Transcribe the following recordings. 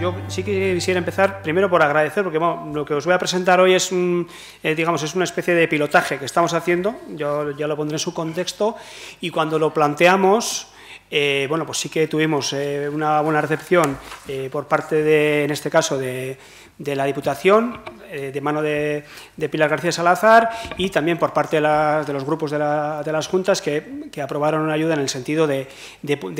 yo sí que quisiera empezar primero por agradecer, porque lo que os voy a presentar hoy es, eh, digamos, es una especie de pilotaje que estamos haciendo, yo ya lo pondré en su contexto, y cuando lo planteamos... Eh, bueno, pues sí que tuvimos eh, una buena recepción eh, por parte de, en este caso, de, la Diputación, de mano de, Pilar García Salazar, y también por parte de, los grupos de, las juntas que, aprobaron una ayuda en el sentido de,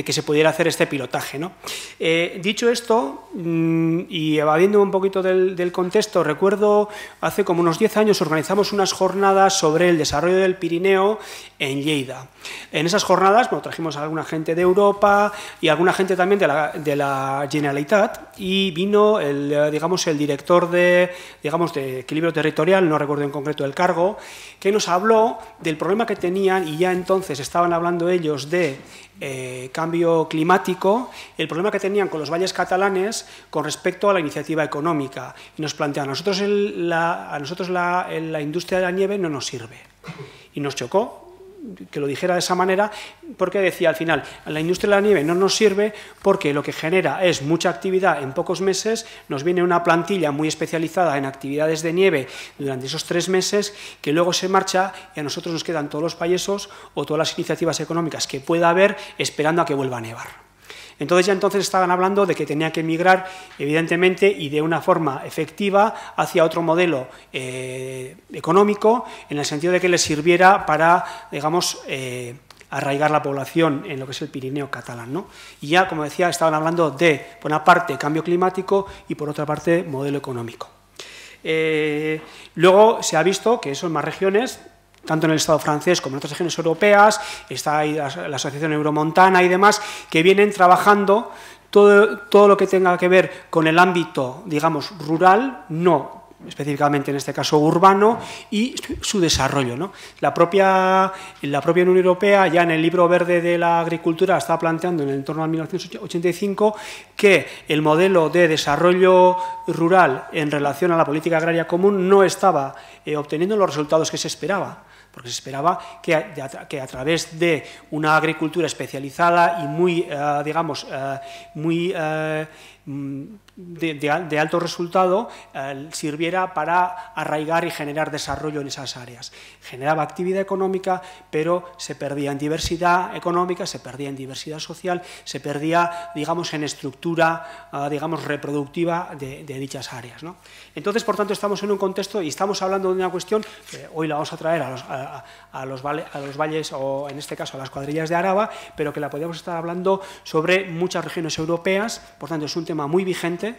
que se pudiera hacer este pilotaje. ¿no? dicho esto, mm, y evadiendo un poquito del, del, contexto, recuerdo hace como unos 10 años organizamos unas jornadas sobre el desarrollo del Pirineo en Lleida. En esas jornadas, bueno, trajimos a alguna gente de Europa y alguna gente también de la, Generalitat y vino el, digamos, el director de, digamos, de equilibrio territorial, no recuerdo en concreto el cargo, que nos habló del problema que tenían y ya entonces estaban hablando ellos de eh, cambio climático, el problema que tenían con los valles catalanes con respecto a la iniciativa económica. Y nos plantea a nosotros, a nosotros la, la industria de la nieve no nos sirve. Y nos chocó, que lo dijera de esa manera, porque decía al final, la industria de la nieve no nos sirve porque lo que genera es mucha actividad en pocos meses, nos viene una plantilla muy especializada en actividades de nieve durante esos tres meses, que luego se marcha y a nosotros nos quedan todos los payesos o todas las iniciativas económicas que pueda haber esperando a que vuelva a nevar. Entonces ya entonces estaban hablando de que tenía que emigrar evidentemente, y de una forma efectiva hacia otro modelo eh, económico, en el sentido de que le sirviera para, digamos, eh, arraigar la población en lo que es el Pirineo catalán. ¿no? Y ya, como decía, estaban hablando de, por una parte, cambio climático y, por otra parte, modelo económico. Eh, luego se ha visto que eso en más regiones tanto en el Estado francés como en otras regiones europeas, está ahí la, Asociación Euromontana y demás, que vienen trabajando todo, lo que tenga que ver con el ámbito, digamos, rural, no específicamente en este caso urbano, y su desarrollo. La, propia, la propia Unión Europea, ya en el libro verde de la agricultura, estaba planteando en el entorno al 1985 que el modelo de desarrollo rural en relación a la política agraria común no estaba eh, obteniendo los resultados que se esperaba porque se esperaba que a, que a través de una agricultura especializada y muy, eh, digamos, eh, muy eh, Mm, de, alto resultado eh, sirviera para arraigar y generar desarrollo en esas áreas. Generaba actividad económica, pero se perdía en diversidad económica, se perdía en diversidad social, se perdía, digamos, en estructura, ah, digamos, reproductiva de, dichas áreas. ¿no? Entonces, por tanto, estamos en un contexto y estamos hablando de una cuestión que hoy la vamos a traer a los, los, valles o, en este caso, a las cuadrillas de Araba, pero que la podríamos estar hablando sobre muchas regiones europeas, por tanto, es un tema muy vigente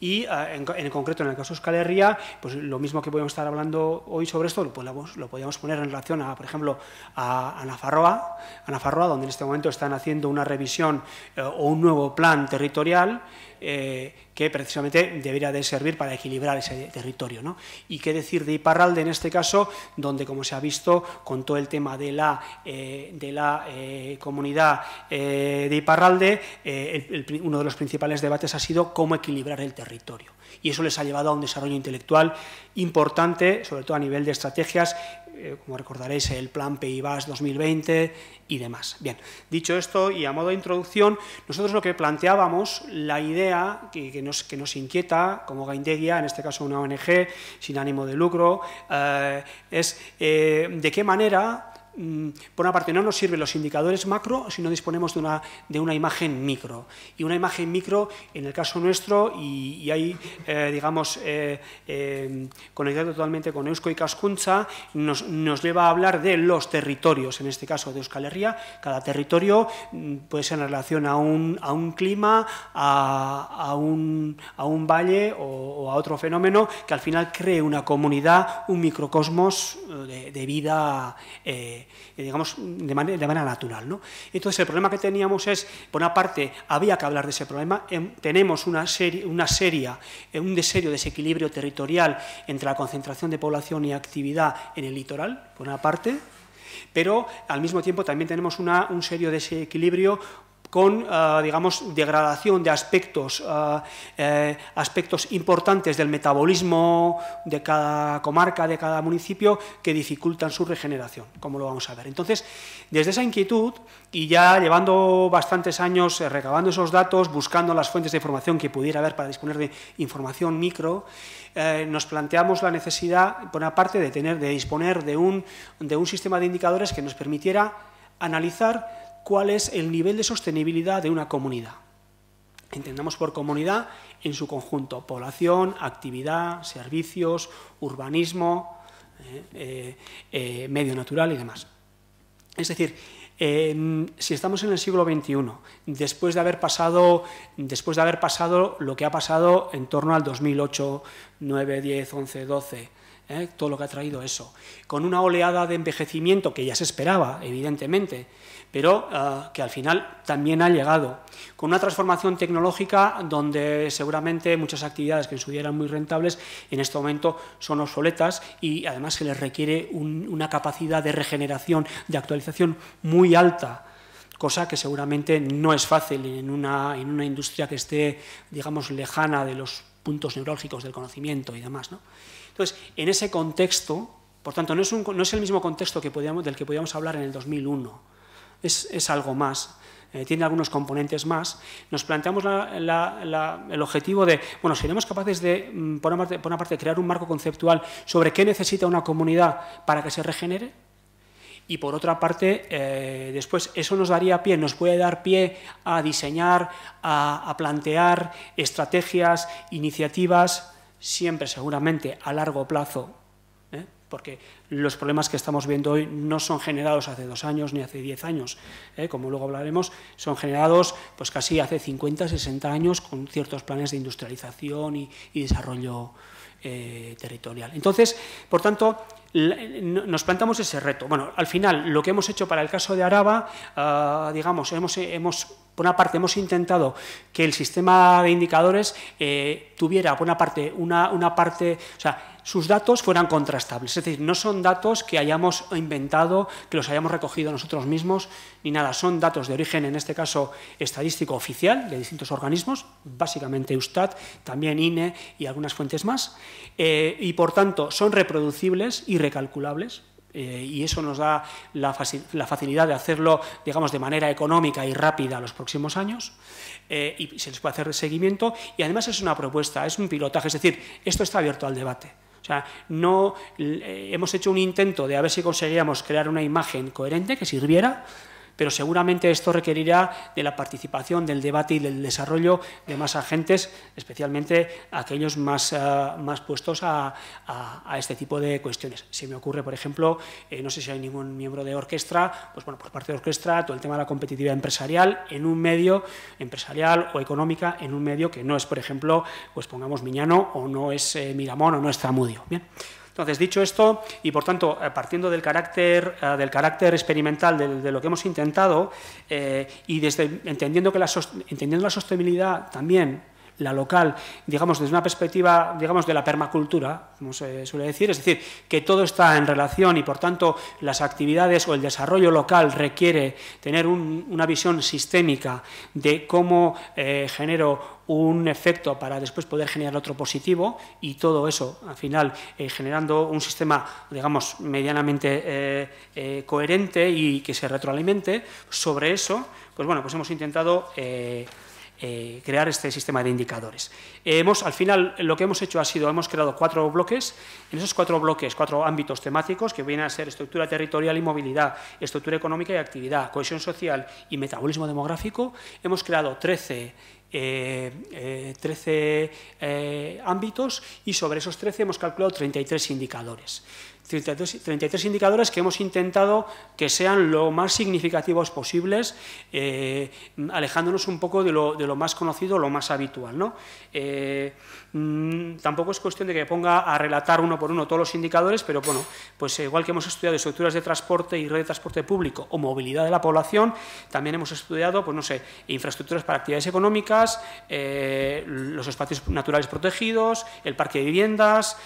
y eh, en, en, concreto en el caso de Euskal Herria, pues lo mismo que podemos estar hablando hoy sobre esto, lo, lo podríamos poner en relación a, por ejemplo, a Anafarroa, Anafarroa donde en este momento están haciendo una revisión eh, o un nuevo plan territorial eh, que precisamente debería de servir para equilibrar ese territorio. ¿no? Y qué decir de Iparralde en este caso, donde como se ha visto con todo el tema de la, eh, de la eh, comunidad eh, de Iparralde, uno de los principales debates ha sido cómo equilibrar el territorio. Y eso les ha llevado a un desarrollo intelectual importante, sobre todo a nivel de estrategias eh, como recordaréis, el plan PIBAS 2020 y demás. Bien, dicho esto y a modo de introducción, nosotros lo que planteábamos, la idea que, que, nos, inquieta como Gaindegia, en este caso una ONG sin ánimo de lucro, eh, es eh, de qué manera Mm, por una parte, no nos sirven los indicadores macro si no disponemos de una, de una imagen micro. Y una imagen micro, en el caso nuestro, y, ahí, eh, digamos, eh, eh, conectado totalmente con Eusko y Cascuncha, nos, nos, lleva a hablar de los territorios, en este caso de Euskal Herria. Cada territorio mm, puede ser en relación a un, a un clima, a, a, un, a un valle o, a otro fenómeno que al final cree una comunidad, un microcosmos eh, de, vida. Eh, digamos, de manera, natural. Entonces, el problema que teníamos es, por una parte, había que hablar de ese problema, em, tenemos una, serie, una eh, un serio desequilibrio territorial entre la concentración de población y actividad en el litoral, por una parte, pero al mismo tiempo también tenemos una, un serio desequilibrio con, eh, digamos, degradación de aspectos, eh, eh, aspectos importantes del metabolismo de cada comarca, de cada municipio, que dificultan su regeneración, como lo vamos a ver. Entonces, desde esa inquietud, y ya llevando bastantes años recabando esos datos, buscando las fuentes de información que pudiera haber para disponer de información micro, nos planteamos la necesidad, por una parte, de, tener, de disponer de un, de un sistema de indicadores que nos permitiera analizar cuál es el nivel de sostenibilidad de una comunidad. Entendamos por comunidad en su conjunto, población, actividad, servicios, urbanismo, eh, eh, eh, medio natural y demás. Es decir, si estamos en el siglo XXI, después de, haber pasado, después de haber pasado lo que ha pasado en torno al 2008, 9, 10, 11, 12, todo lo que ha traído eso, con una oleada de envejecimiento que ya se esperaba, evidentemente, pero ah, que al final también ha llegado, con una transformación tecnológica donde seguramente muchas actividades que en su día eran muy rentables en este momento son obsoletas y además se les requiere una capacidad de regeneración, de actualización muy alta cosa que seguramente no es fácil en una, industria que esté, digamos, lejana de los puntos neurálgicos del conocimiento y demás. Entonces, en ese contexto, por tanto, no es, no es el mismo contexto que del que podíamos hablar en el 2001 es, algo más, eh, tiene algunos componentes más, nos planteamos la, el objetivo de, bueno, seremos capaces de, mm, por una, parte, crear un marco conceptual sobre qué necesita una comunidad para que se regenere, y por otra parte, eh, después eso nos daría pie, nos puede dar pie a diseñar, a plantear estrategias, iniciativas, siempre seguramente a largo plazo porque los problemas que estamos viendo hoy no son generados hace dos años ni hace diez años, ¿eh? como luego hablaremos, son generados pues casi hace 50, 60 años con ciertos planes de industrialización y, desarrollo eh, territorial. Entonces, por tanto, nos plantamos ese reto. Bueno, al final, lo que hemos hecho para el caso de Araba, ah, digamos, hemos, por una parte, hemos intentado que el sistema de indicadores eh, tuviera, por una parte, una, una parte, o sea, sus datos fueran contrastables. Es decir, no son datos que hayamos inventado, que los hayamos recogido nosotros mismos, ni nada. Son datos de origen, en este caso, estadístico oficial de distintos organismos, básicamente Eustat, también INE y algunas fuentes más. Eh, y, por tanto, son reproducibles y irrecalculables. Eh, y eso nos da la, facilidad de hacerlo, digamos, de manera económica y rápida los próximos años, eh, y se les puede hacer seguimiento, y además es una propuesta, es un pilotaje, es decir, esto está abierto al debate. O sea, no eh, hemos hecho un intento de a ver si conseguíamos crear una imagen coherente que sirviera, pero seguramente esto requerirá de la participación, del debate y del desarrollo de más agentes, especialmente aquellos más, eh, más puestos a, este tipo de cuestiones. Si me ocurre, por ejemplo, eh, no sé si hay ningún miembro de orquesta, pues bueno, por parte de orquesta, todo el tema de la competitividad empresarial en un medio empresarial o económica, en un medio que no es, por ejemplo, pues pongamos Miñano o no es eh, Miramón o no es Zamudio. Bien. Entonces, dicho esto, y por tanto, eh, partiendo del carácter, eh, del carácter experimental de, lo que hemos intentado, eh, y desde entendiendo, que la, entendiendo la sostenibilidad también la local, digamos, desde una perspectiva, digamos, de la permacultura, como se suele decir, es decir, que todo está en relación y, por tanto, las actividades o el desarrollo local requiere tener una visión sistémica de cómo eh, genero un efecto para después poder generar otro positivo y todo eso, al final, eh, generando un sistema, digamos, medianamente eh, coherente y que se retroalimente, sobre eso, pues bueno, pues hemos intentado eh, crear este sistema de indicadores. hemos, al final, lo que hemos hecho ha sido, hemos creado cuatro bloques, en esos cuatro bloques, cuatro ámbitos temáticos, que vienen a ser estructura territorial y movilidad, estructura económica y actividad, cohesión social y metabolismo demográfico, hemos creado 13 eh, eh, ámbitos y sobre esos 13 hemos calculado 33 indicadores. 33 indicadores que hemos intentado que sean lo más significativos posibles, eh, alejándonos un poco de lo, más conocido, lo más habitual. ¿no? Eh, mm, tampoco es cuestión de que ponga a relatar uno por uno todos los indicadores, pero bueno, pues igual que hemos estudiado estructuras de transporte y red de transporte público o movilidad de la población, también hemos estudiado, pues no sé, infraestructuras para actividades económicas, eh, los espacios naturales protegidos, el parque de viviendas,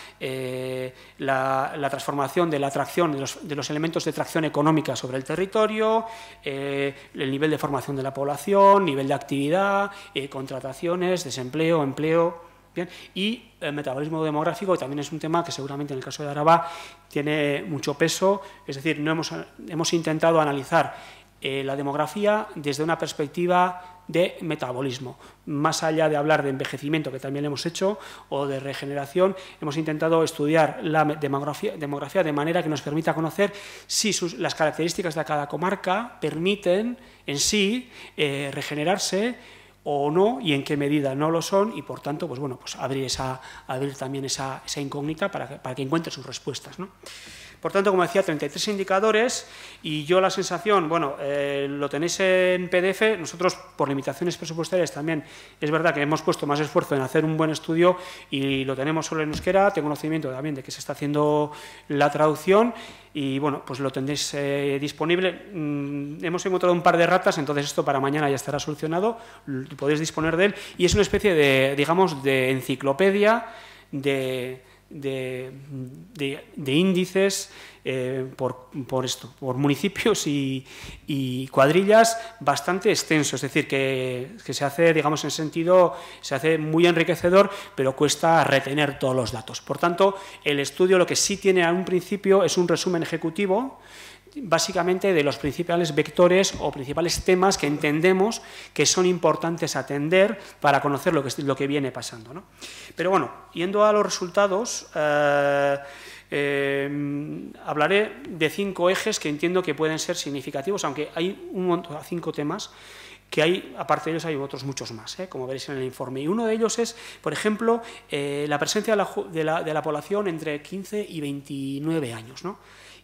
la, la transformación de la atracción, de los, elementos de tracción económica sobre el territorio, eh, el nivel de formación de la población, nivel de actividad, eh, contrataciones, desempleo, empleo. Bien. Y el metabolismo demográfico también es un tema que seguramente en el caso de Araba tiene mucho peso. Es decir, no hemos, hemos intentado analizar eh, la demografía desde una perspectiva de metabolismo. Más allá de hablar de envejecimiento, que también hemos hecho, o de regeneración, hemos intentado estudiar la demografía, demografía de manera que nos permita conocer si las características de cada comarca permiten en sí eh, regenerarse o no y en qué medida no lo son y por tanto pues bueno pues abrir esa abrir también esa, esa incógnita para que, para que encuentre sus respuestas ¿no? Por tanto, como decía, 33 indicadores y yo la sensación, bueno, eh, lo tenéis en PDF, nosotros por limitaciones presupuestarias también es verdad que hemos puesto más esfuerzo en hacer un buen estudio y lo tenemos solo en euskera, tengo conocimiento también de que se está haciendo la traducción y bueno, pues lo tendréis eh, disponible. Mm, hemos encontrado un par de ratas, entonces esto para mañana ya estará solucionado, podéis disponer de él y es una especie de, digamos, de enciclopedia de de, índices eh, por, esto, por municipios y, cuadrillas bastante extenso, es decir, que, que, se hace, digamos, en sentido, se hace muy enriquecedor, pero cuesta retener todos los datos. Por tanto, el estudio lo que sí tiene a un principio es un resumen ejecutivo, básicamente de los principales vectores o principales temas que entendemos que son importantes atender para conocer lo que, lo que viene pasando. Pero bueno, yendo a los resultados, eh, eh, hablaré de cinco ejes que entiendo que pueden ser significativos, aunque hay un montón, cinco temas que hay, aparte de ellos, hay otros muchos más, ¿eh? como veréis en el informe. Y uno de ellos es, por ejemplo, eh, la presencia de la, población entre 15 y 29 años.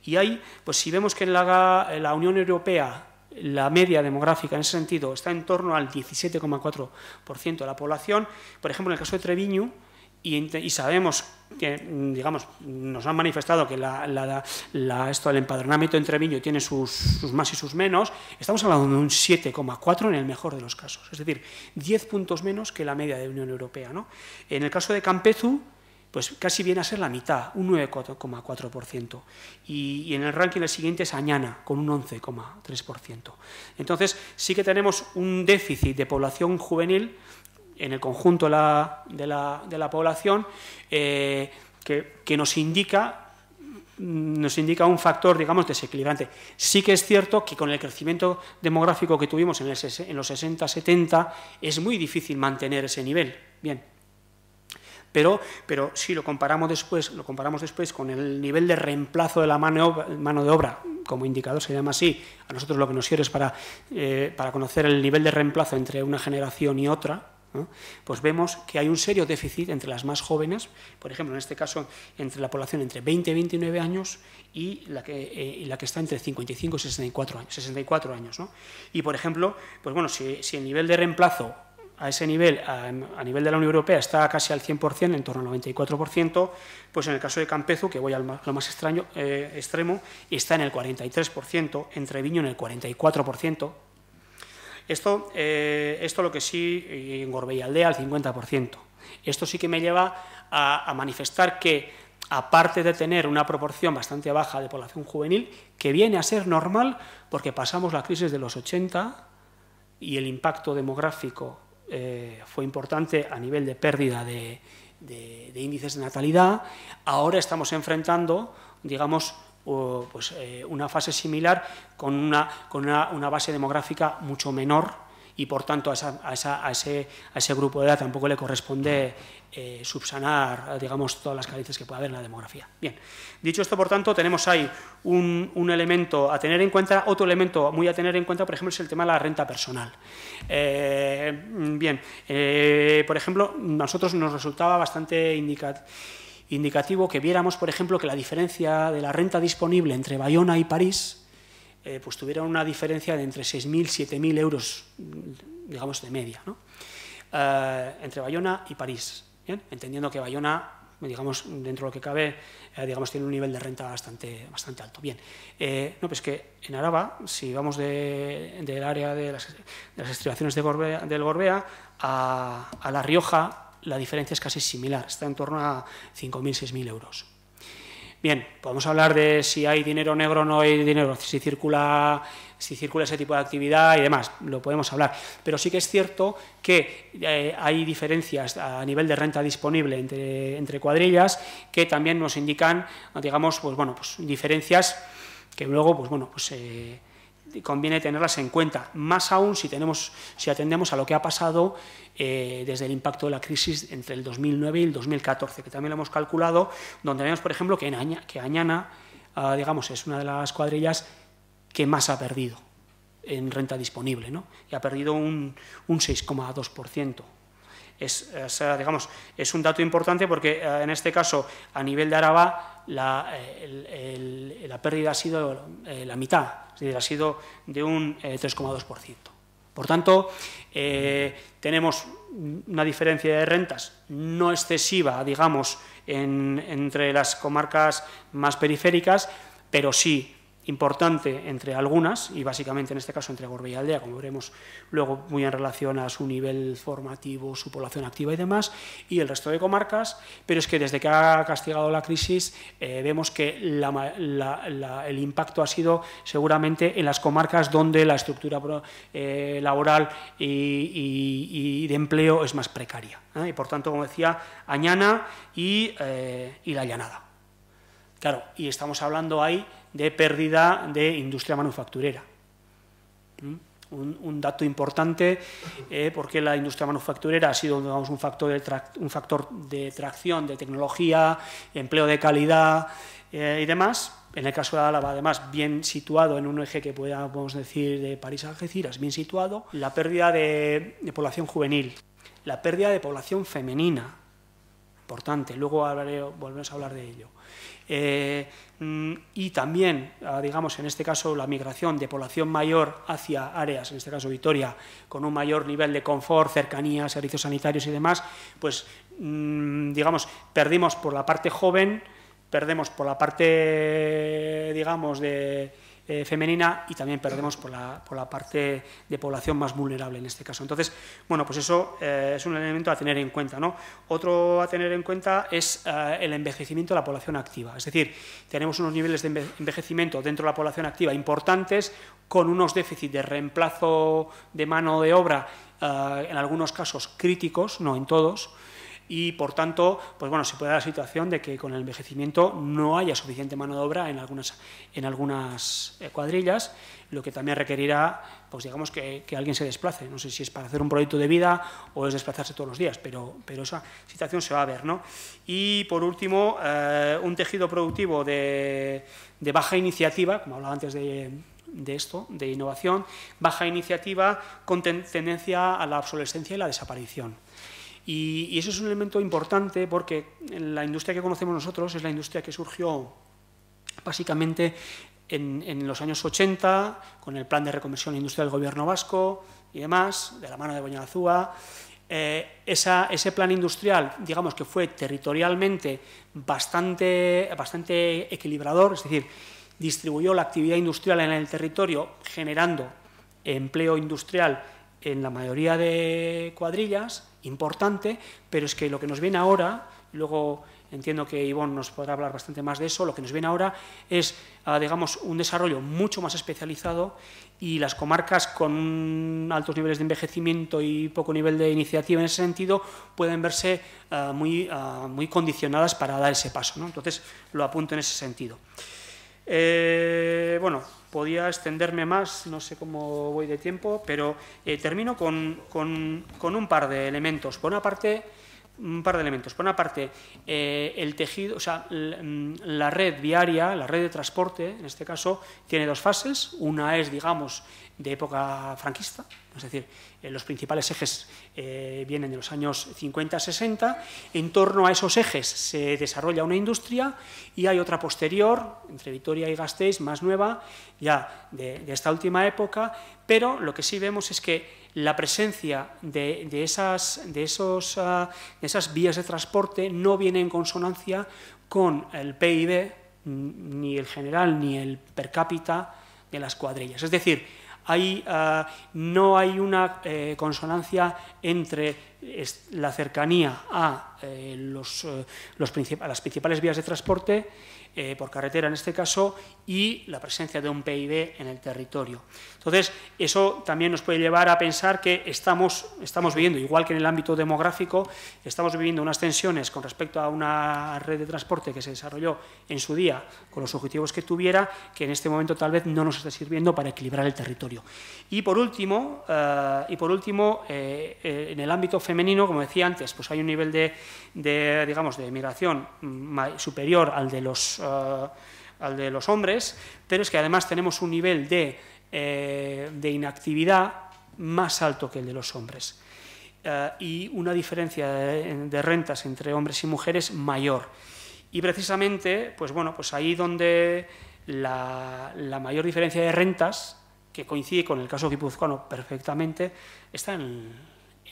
Y ahí, pues si vemos que en la, la Unión Europea la media demográfica en ese sentido está en torno al 17,4% de la población, por ejemplo, en el caso de Treviño, y, sabemos que mm, digamos, nos han manifestado que la, esto del empadronamiento entre Treviño tiene sus, más y sus menos, estamos hablando de un 7,4 en el mejor de los casos, es decir, 10 puntos menos que la media de la Unión Europea. ¿no? En el caso de Campezu, pues casi viene a ser la mitad, un 9,4%. Y, y, en el ranking el siguiente es Añana, con un 11,3%. Entonces, sí que tenemos un déficit de población juvenil en el conjunto de la, población eh, que, nos indica nos indica un factor, digamos, desequilibrante. Sí que es cierto que con el crecimiento demográfico que tuvimos en, en los 60-70 es muy difícil mantener ese nivel. Bien. Pero, pero, si lo comparamos después, lo comparamos después con el nivel de reemplazo de la mano, de obra, como indicador se llama así, a nosotros lo que nos sirve es para, eh, para conocer el nivel de reemplazo entre una generación y otra, pues vemos que hay un serio déficit entre las más jóvenes, por ejemplo, en este caso, entre la población entre 20 y 29 años y la que, eh, la que está entre 55 y 64 años. Y, por ejemplo, pues bueno, si, el nivel de reemplazo a ese nivel, a, nivel de la Unión Europea, está casi al 100%, en torno al 94%, pues en el caso de Campezo, que voy al más, lo más extraño, eh, extremo, está en el 43%, entre Viño en el 44%, esto, eh, esto lo que sí, y eh, aldea al 50%. Esto sí que me lleva a, manifestar que, aparte de tener una proporción bastante baja de población juvenil, que viene a ser normal porque pasamos la crisis de los 80 y el impacto demográfico eh, fue importante a nivel de pérdida de, índices de natalidad, ahora estamos enfrentando, digamos, pues, eh, una fase similar con, una, con una, base demográfica mucho menor y por tanto a, a, esa, a, ese, a, ese, grupo de edad tampoco le corresponde eh, subsanar digamos, todas las carencias que pueda haber en la demografía. Bien, dicho esto, por tanto, tenemos ahí un, elemento a tener en cuenta, otro elemento muy a tener en cuenta, por ejemplo, es el tema de la renta personal. Eh, bien, por ejemplo, a nosotros nos resultaba bastante indicativo indicativo que viéramos, por ejemplo, que la diferencia de la renta disponible entre Bayona y París eh, pues tuviera una diferencia de entre 6.000 y 7.000 euros, digamos, de media, ¿no? Eh, entre Bayona y París, ¿bien? entendiendo que Bayona digamos, dentro de lo que cabe, eh, digamos, tiene un nivel de renta bastante, bastante alto. Bien, no, pues que en Araba, si vamos del área de las, estribaciones del Gorbea a La Rioja, la diferencia es casi similar, está en torno a 5.000, 6.000 euros. Bien, podemos hablar de si hay dinero negro o no hay dinero, si circula, si circula ese tipo de actividad y demás, lo podemos hablar. Pero sí que es cierto que eh, hay diferencias a nivel de renta disponible entre, entre cuadrillas que también nos indican, digamos, pues bueno, pues diferencias que luego, pues bueno, pues eh, conviene tenerlas en cuenta, más aún si, tenemos, si atendemos a lo que ha pasado eh, desde el impacto de la crisis entre el 2009 y el 2014, que también lo hemos calculado, donde vemos, por ejemplo, que, en que Añana ah, digamos, es una de las cuadrillas que más ha perdido en renta disponible, ¿no? y ha perdido un, 6,2%. Es, digamos, es un dato importante porque ah, en este caso, a nivel de Araba, la, pérdida ha sido eh, la mitad, es decir, ha sido de un 3,2%. Eh, por tanto, eh, tenemos una diferencia de rentas no excesiva, digamos, entre las comarcas más periféricas, pero sí importante entre algunas, y básicamente en este caso entre Gorbe y Aldea, como veremos luego muy en relación a su nivel formativo, su población activa y demás, y el resto de comarcas, pero es que desde que ha castigado la crisis eh, vemos que el impacto ha sido seguramente en las comarcas donde la estructura eh, laboral y, de empleo es más precaria. ¿eh? Y por tanto, como decía, Añana y La Llanada. Claro, y estamos hablando ahí de pérdida de industria manufacturera. ¿Mm? Un, dato importante, eh, porque la industria manufacturera ha sido un, factor de un factor de tracción de tecnología, empleo de calidad eh, y demás. En el caso de Álava, además, bien situado en un eje que podemos decir de París a Algeciras, bien situado. La pérdida de población juvenil, la pérdida de población femenina, importante. Luego volvemos a hablar de ello. Eh, mm, y también, ah, digamos, en este caso, la migración de población mayor hacia áreas, en este caso Vitoria, con un mayor nivel de confort, cercanía, servicios sanitarios y demás, pues, mm, digamos, perdimos por la parte joven, perdemos por la parte, digamos, de eh, femenina y también perdemos por la, parte de población más vulnerable en este caso. Entonces, bueno, pues eso eh, es un elemento a tener en cuenta. ¿no? Otro a tener en cuenta es eh, el envejecimiento de la población activa. Es decir, tenemos unos niveles de envejecimiento dentro de la población activa importantes con unos déficits de reemplazo de mano de obra en algunos casos críticos, no en todos, y, por tanto, pues bueno, se puede dar la situación de que con el envejecimiento no haya suficiente mano de obra en algunas, en algunas eh, cuadrillas, lo que también requerirá, pues digamos, que, alguien se desplace. No sé si es para hacer un proyecto de vida o es desplazarse todos los días, pero, esa situación se va a ver. ¿no? Y, por último, eh, un tejido productivo de, baja iniciativa, como hablaba antes de, esto, de innovación, baja iniciativa con tendencia a la obsolescencia y la desaparición. Y, eso es un elemento importante porque la industria que conocemos nosotros es la industria que surgió básicamente en, los años 80, con el plan de reconversión industrial del gobierno vasco y demás, de la mano de Boñalazúa. Eh, ese plan industrial, digamos que fue territorialmente bastante, bastante equilibrador, es decir, distribuyó la actividad industrial en el territorio generando empleo industrial en la mayoría de cuadrillas importante, pero es que lo que nos viene ahora, luego entiendo que Ivonne nos podrá hablar bastante más de eso, lo que nos viene ahora es, ah, digamos, un desarrollo mucho más especializado y las comarcas con altos niveles de envejecimiento y poco nivel de iniciativa en ese sentido pueden verse ah, muy, ah, muy condicionadas para dar ese paso. Entonces, lo apunto en ese sentido. Eh, bueno, podía extenderme más, no sé cómo voy de tiempo, pero eh, termino con, un par de elementos. Por una parte, un par de elementos. Por una parte, eh, el tejido, o sea, mm, la red viaria, la red de transporte, en este caso, tiene dos fases. Una es, digamos, de época franquista, es decir, eh, los principales ejes eh, vienen de los años 50-60, en torno a esos ejes se desarrolla una industria y hay otra posterior, entre Vitoria y Gasteiz, más nueva, ya de, esta última época, pero lo que sí vemos es que la presencia de, esas, de, esos, ah, de esas vías de transporte no viene en consonancia con el PIB, ni el general, ni el per cápita de las cuadrillas. Es decir, hay, ah, no hay una eh, consonancia entre la cercanía a, eh, los, eh, las principales vías de transporte, eh, por carretera en este caso, y la presencia de un PIB en el territorio. Entonces, eso también nos puede llevar a pensar que estamos, estamos viviendo, igual que en el ámbito demográfico, estamos viviendo unas tensiones con respecto a una red de transporte que se desarrolló en su día con los objetivos que tuviera, que en este momento tal vez no nos está sirviendo para equilibrar el territorio. Y por último, y por último en el ámbito femenino, como decía antes, pues hay un nivel de, digamos, de migración mm, superior al de, los, eh, de los hombres, pero es que además tenemos un nivel de, eh, inactividad más alto que el de los hombres. Eh, y una diferencia de, rentas entre hombres y mujeres mayor. Y precisamente, pues bueno, pues ahí donde la, mayor diferencia de rentas, que coincide con el caso guipuzcoano perfectamente, está en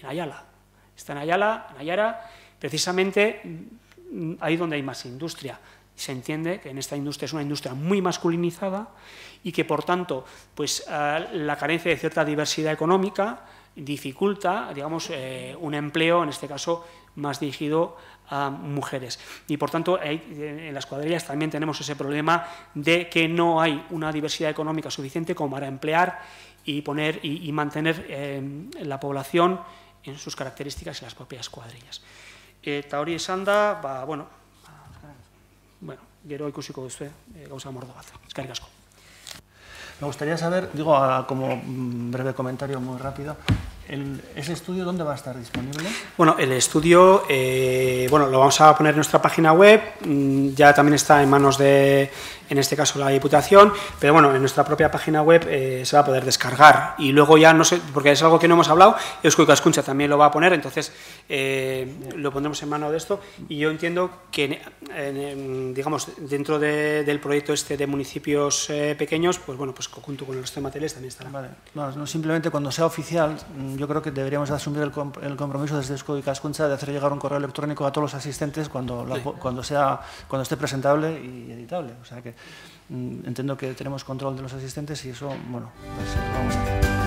Ayala. Está en Ayala, en Ayara, precisamente mm, ahí donde hay más industria. Se entiende que en esta industria es una industria muy masculinizada y que, por tanto, pues, ah, la carencia de cierta diversidad económica dificulta, digamos, eh, un empleo, en este caso, más dirigido a mujeres. Y por tanto, en las cuadrillas también tenemos ese problema de que no hay una diversidad económica suficiente como para emplear y poner y, mantener eh, la población en sus características las propias cuadrillas. Eh taori esanda, ba bueno, bueno, gero ikusiko duzu, eh, gauza mordoa bat. Eskerrik asko. Me gustaría saber, digo, ah, como mm, breve comentario muy rápido ¿Ese estudio dónde va a estar disponible? Bueno, el estudio eh, bueno, lo vamos a poner en nuestra página web, mm, ya también está en manos de, en este caso, la Diputación, pero bueno, en nuestra propia página web eh, se va a poder descargar. Y luego ya, no sé, porque es algo que no hemos hablado, Eusko Cascuncha también lo va a poner, entonces eh, lo pondremos en mano de esto. Y yo entiendo que, digamos, dentro del proyecto este de municipios pequeños, pues bueno, pues junto con el resto de materiales también estará. no, simplemente cuando sea oficial mm, yo creo que deberíamos asumir el, compromiso desde Esco y Cascuncha de hacer llegar un correo electrónico a todos los asistentes cuando, cuando, sea, cuando esté presentable y editable. O sea que mm, entiendo que tenemos control de los asistentes y eso, bueno, pues, vamos a hacer.